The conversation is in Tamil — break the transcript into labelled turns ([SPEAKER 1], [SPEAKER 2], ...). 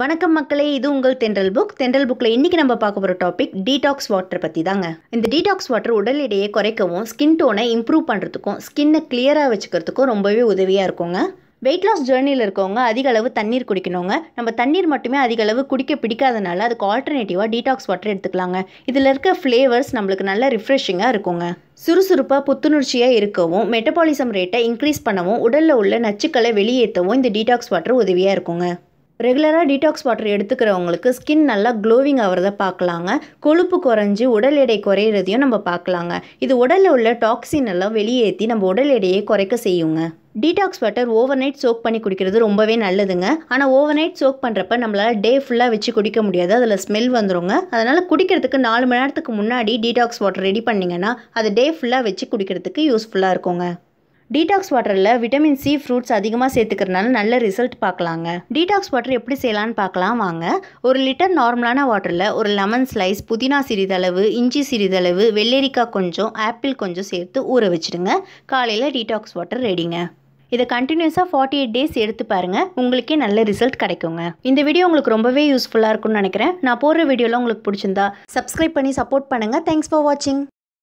[SPEAKER 1] வணக்கம் மக்களே இது உங்கள் தென்றல் புக் தென்றல் புக்கில் இன்றைக்கி நம்ம பார்க்க போகிற டாபிக் டீடாக்ஸ் வாட்டர் பற்றி தாங்க இந்த டீடாக்ஸ் வாட்டர் உடல் எடையை குறைக்கவும் ஸ்கின் டோனை இம்ப்ரூவ் பண்ணுறதுக்கும் ஸ்கின்னை கிளியராக வச்சுக்கிறதுக்கும் ரொம்பவே உதவியாக இருக்குங்க வெயிட் லாஸ் ஜேர்னியில் இருக்கவங்க அதிக அளவு தண்ணீர் குடிக்கணுங்க நம்ம தண்ணீர் மட்டுமே அதிக அளவு குடிக்க பிடிக்காதனால அதுக்கு ஆல்டர்னேட்டிவாக டீடாக்ஸ் வாட்டர் எடுத்துக்கலாங்க இதில் இருக்க ஃப்ளேவர்ஸ் நம்மளுக்கு நல்ல ரிஃப்ரெஷிங்காக இருக்குங்க சுறுசுறுப்பாக புத்துணர்ச்சியாக இருக்கவும் மெட்டபாலிசம் ரேட்டை இன்க்ரீஸ் பண்ணவும் உடலில் உள்ள நச்சுக்களை வெளியேற்றவும் இந்த டீடாக்ஸ் வாட்டர் உதவியாக இருக்குங்க ரெகுலராக டீடாக்ஸ் வாட்டர் எடுத்துக்கிறவங்களுக்கு ஸ்கின் நல்லா க்ளோவிங் ஆகிறத பார்க்கலாங்க கொழுப்பு குறைஞ்சி உடல் எடை குறையிறதையும் நம்ம பார்க்கலாங்க இது உடலில் உள்ள டாக்ஸின் எல்லாம் வெளியேற்றி நம்ம உடல் எடையை குறைக்க செய்யுங்க detox water overnight soak பண்ணி குடிக்கிறது ரொம்பவே நல்லதுங்க ஆனால் ஓவர் நைட் சோக் பண்ணுறப்ப நம்மளால் டே ஃபுல்லாக வச்சு குடிக்க முடியாது அதில் ஸ்மெல் வந்துடுங்க அதனால் குடிக்கிறதுக்கு நாலு மணி நேரத்துக்கு முன்னாடி டீடாக்ஸ் வாட்டர் ரெடி பண்ணிங்கன்னா அது டே ஃபுல்லாக வச்சு குடிக்கிறதுக்கு யூஸ்ஃபுல்லாக இருக்குங்க டீடாக்ஸ் வாட்டரில் விட்டமின் சி ஃப்ரூட்ஸ் அதிகமாக சேர்த்துக்கிறதுனால நல்ல ரிசல்ட் பார்க்கலாங்க டீடாக்ஸ் வாட்டர் எப்படி செய்யலான்னு பார்க்கலாம் வாங்க ஒரு லிட்டர் நார்மலான வாட்டரில் ஒரு லெமன் ஸ்லைஸ் புதினா சிறிதளவு இஞ்சி சிறிதளவு வெள்ளரிக்காய் கொஞ்சம் ஆப்பிள் கொஞ்சம் சேர்த்து ஊற வச்சுடுங்க காலையில் டீடாக்ஸ் வாட்டர் ரெடிங்க இதை கண்டினியூஸாக ஃபார்ட்டி எயிட் டேஸ் எடுத்து பாருங்கள் உங்களுக்கே நல்ல ரிசல்ட் கிடைக்குங்க இந்த வீடியோ உங்களுக்கு ரொம்பவே யூஸ்ஃபுல்லாக இருக்கும்னு நினைக்கிறேன் நான் போடுற வீடியோலாம் உங்களுக்கு பிடிச்சிருந்தா சப்ஸ்கிரைப் பண்ணி சப்போர்ட் பண்ணுங்கள் தேங்க்ஸ் ஃபார் வாட்சிங்